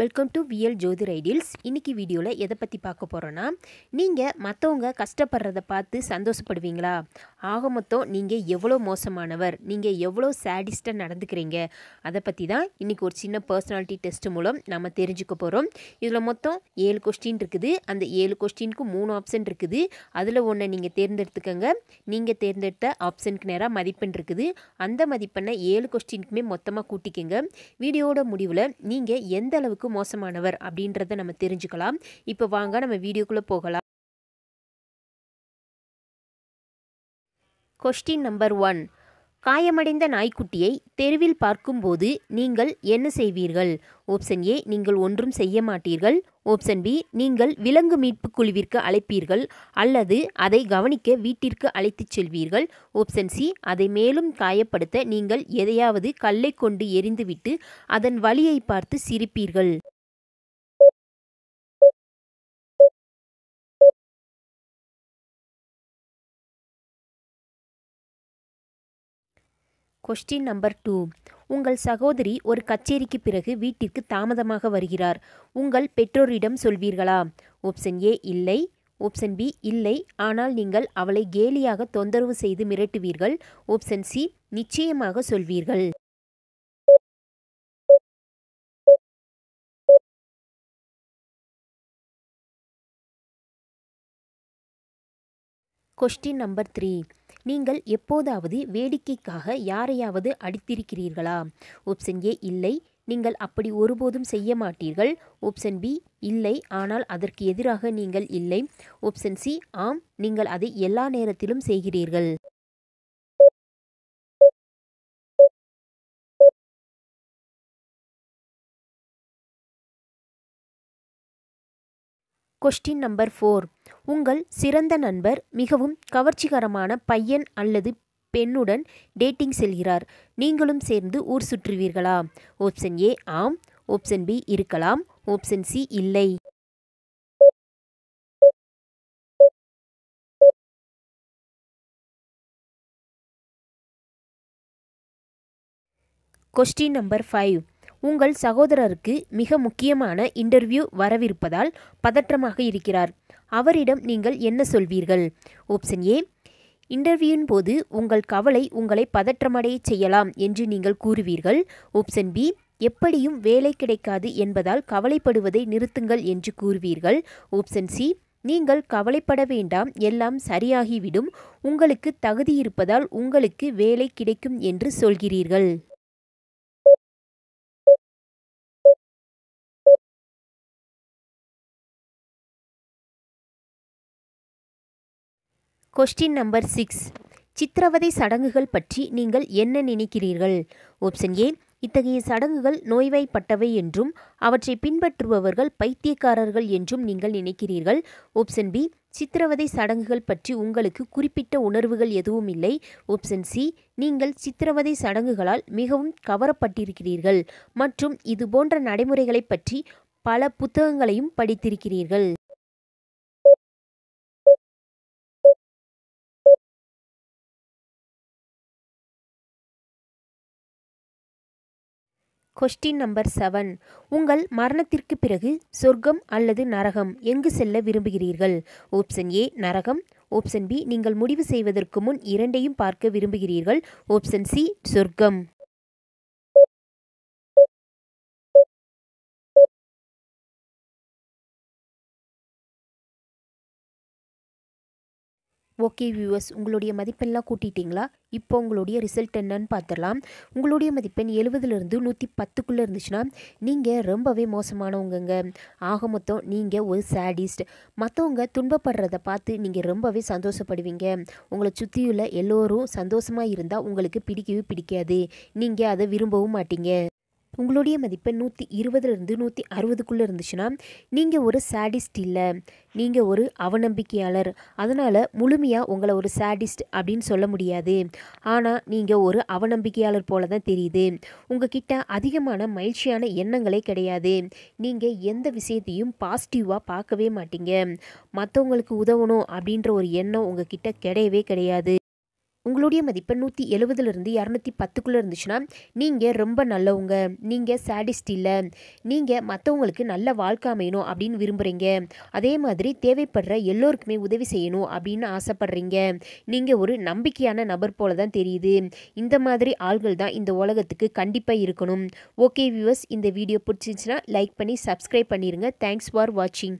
welcome to V L Jothir riddles இன்றைக்கி வீடியோவில் எதை பற்றி பார்க்க போகிறோன்னா நீங்கள் மற்றவங்க கஷ்டப்படுறத பார்த்து சந்தோஷப்படுவீங்களா ஆக மொத்தம் நீங்கள் எவ்வளோ மோசமானவர் நீங்கள் எவ்வளோ சேடிஸ்டாக நடந்துக்கிறீங்க அதை பற்றி தான் இன்றைக்கி ஒரு சின்ன பர்சனாலிட்டி டெஸ்ட் மூலம் நம்ம தெரிஞ்சுக்க போகிறோம் இதில் மொத்தம் ஏழு கொஸ்டின் இருக்குது அந்த ஏழு கொஸ்டினுக்கு மூணு ஆப்ஷன் இருக்குது அதில் ஒன்று நீங்கள் தேர்ந்தெடுத்துக்கோங்க நீங்கள் தேர்ந்தெடுத்த ஆப்ஷனுக்கு நேராக மதிப்பெண் இருக்குது அந்த மதிப்பெண்ணை ஏழு கொஸ்டினுக்குமே மொத்தமாக கூட்டிக்கோங்க வீடியோட முடிவில் நீங்கள் எந்த அளவுக்கு அளவுக்கு மோசமானவர் அப்படின்றத நம்ம தெரிஞ்சுக்கலாம் இப்போ வாங்க நம்ம வீடியோக்குள்ளே போகலாம் கொஸ்டின் நம்பர் ஒன் காயமடைந்த நாய்க்குட்டியை தெருவில் பார்க்கும்போது நீங்கள் என்ன செய்வீர்கள் ஓப்ஷன் ஏ நீங்கள் ஒன்றும் செய்ய மாட்டீர்கள் ஓப்ஷன் பி நீங்கள் விலங்கு மீட்பு குழுவிற்கு அழைப்பீர்கள் அல்லது அதை கவனிக்க வீட்டிற்கு அழைத்துச் செல்வீர்கள் ஓப்ஷன் சி அதை மேலும் காயப்படுத்த நீங்கள் எதையாவது கல்லை கொண்டு எரிந்துவிட்டு அதன் வழியை பார்த்து சிரிப்பீர்கள் கொஸ்டின் நம்பர் டூ உங்கள் சகோதரி ஒரு கச்சேரிக்கு பிறகு வீட்டிற்கு தாமதமாக வருகிறார் உங்கள் பெற்றோரிடம் சொல்வீர்களா ஆப்ஷன் ஏ இல்லை ஆப்ஷன் பி இல்லை ஆனால் நீங்கள் அவளை கேலியாக தொந்தரவு செய்து மிரட்டுவீர்கள் ஆப்ஷன் சி நிச்சயமாக சொல்வீர்கள் கொஸ்டின் நம்பர் த்ரீ நீங்கள் எப்போதாவது வேடிக்கைக்காக யாரையாவது அடித்திருக்கிறீர்களா ஒப்ஷன் ஏ இல்லை நீங்கள் அப்படி ஒருபோதும் செய்ய மாட்டீர்கள் ஆப்ஷன் பி இல்லை ஆனால் அதற்கு எதிராக நீங்கள் இல்லை ஆப்ஷன் சி ஆம் நீங்கள் அதை எல்லா நேரத்திலும் செய்கிறீர்கள் கொஸ்டின் நம்பர் ஃபோர் உங்கள் சிறந்த நண்பர் மிகவும் கவர்ச்சிகரமான பையன் அல்லது பெண்ணுடன் டேட்டிங் செல்கிறார் நீங்களும் சேர்ந்து ஊர் சுற்றுவீர்களா ஆப்ஷன் ஏ ஆம் ஆப்ஷன் பி இருக்கலாம் ஆப்ஷன் சி இல்லை கொஸ்டின் நம்பர் ஃபைவ் உங்கள் சகோதரருக்கு மிக முக்கியமான இன்டர்வியூ வரவிருப்பதால் பதற்றமாக இருக்கிறார் அவரிடம் நீங்கள் என்ன சொல்வீர்கள் ஓப்ஷன் ஏ இன்டர்வியூவின் போது உங்கள் கவலை உங்களை பதற்றமடைய செய்யலாம் என்று நீங்கள் கூறுவீர்கள் ஓப்ஷன் பி எப்படியும் வேலை கிடைக்காது என்பதால் கவலைப்படுவதை நிறுத்துங்கள் என்று கூறுவீர்கள் ஓப்ஷன் சி நீங்கள் கவலைப்பட வேண்டாம் எல்லாம் சரியாகிவிடும் உங்களுக்கு தகுதி இருப்பதால் உங்களுக்கு வேலை கிடைக்கும் என்று சொல்கிறீர்கள் கொஸ்டின் நம்பர் சிக்ஸ் சித்திரவதை சடங்குகள் பற்றி நீங்கள் என்ன நினைக்கிறீர்கள் ஆப்ஷன் ஏ இத்தகைய சடங்குகள் நோய்வாய்ப்பட்டவை என்றும் அவற்றை பின்பற்றுபவர்கள் பைத்தியக்காரர்கள் என்றும் நீங்கள் நினைக்கிறீர்கள் ஆப்ஷன் பி சித்திரவதை சடங்குகள் பற்றி உங்களுக்கு குறிப்பிட்ட உணர்வுகள் எதுவும் இல்லை ஆப்ஷன் சி நீங்கள் சித்திரவதை சடங்குகளால் மிகவும் கவரப்பட்டிருக்கிறீர்கள் மற்றும் இது போன்ற நடைமுறைகளை பற்றி பல புத்தகங்களையும் படித்திருக்கிறீர்கள் கொஸ்டின் நம்பர் செவன் உங்கள் மரணத்திற்கு பிறகு சொர்க்கம் அல்லது நரகம் எங்கு செல்ல விரும்புகிறீர்கள் ஓப்ஷன் ஏ நரகம் ஓப்ஷன் பி நீங்கள் முடிவு செய்வதற்கு முன் இரண்டையும் பார்க்க விரும்புகிறீர்கள் ஓப்ஷன் சி சொர்க்கம் ஓகே வியூவர்ஸ் உங்களுடைய மதிப்பெண்லாம் கூட்டிட்டிங்களா இப்போ உங்களுடைய ரிசல்ட் என்னன்னு பார்த்துடலாம் உங்களுடைய மதிப்பெண் எழுபதுலேருந்து நூற்றி பத்துக்குள்ளே இருந்துச்சுன்னா நீங்கள் ரொம்பவே மோசமானவங்கங்க ஆக மொத்தம் நீங்கள் ஒரு சேடிஸ்ட் மற்றவங்க துன்பப்படுறத பார்த்து நீங்கள் ரொம்பவே சந்தோஷப்படுவீங்க உங்களை சுற்றியுள்ள எல்லோரும் சந்தோஷமாக இருந்தால் உங்களுக்கு பிடிக்கவே பிடிக்காது நீங்கள் அதை விரும்பவும் மாட்டீங்க உங்களுடைய மதிப்பெண் நூற்றி இருபதுலேருந்து நூற்றி அறுபதுக்குள்ளே இருந்துச்சுன்னா நீங்கள் ஒரு சேடிஸ்ட் இல்லை நீங்கள் ஒரு அவநம்பிக்கையாளர் அதனால் முழுமையாக உங்களை ஒரு சேடிஸ்ட் அப்படின்னு சொல்ல முடியாது ஆனால் நீங்கள் ஒரு அவநம்பிக்கையாளர் போல தான் தெரியுது கிட்ட அதிகமான மகிழ்ச்சியான எண்ணங்களே கிடையாது நீங்கள் எந்த விஷயத்தையும் பாசிட்டிவாக பார்க்கவே மாட்டீங்க மற்றவங்களுக்கு உதவணும் அப்படின்ற ஒரு எண்ணம் கிட்ட கிடையவே கிடையாது உங்களுடைய மதிப்பு நூற்றி எழுபதுலேருந்து இரநூத்தி பத்துக்குள்ளே இருந்துச்சுன்னா நீங்கள் ரொம்ப நல்லவங்க நீங்கள் சேடிஸ்ட் இல்லை நீங்கள் மற்றவங்களுக்கு நல்ல வாழ்க்கை அமையணும் அப்படின்னு விரும்புகிறீங்க அதே மாதிரி தேவைப்படுற எல்லோருக்குமே உதவி செய்யணும் அப்படின்னு ஆசைப்பட்றீங்க நீங்கள் ஒரு நம்பிக்கையான நபர் போல தான் தெரியுது இந்த மாதிரி ஆள்கள் தான் இந்த உலகத்துக்கு கண்டிப்பாக இருக்கணும் ஓகே வியூவர்ஸ் இந்த வீடியோ பிடிச்சிருந்துச்சுன்னா லைக் பண்ணி சப்ஸ்கிரைப் பண்ணிடுங்க தேங்க்ஸ் ஃபார் வாட்சிங்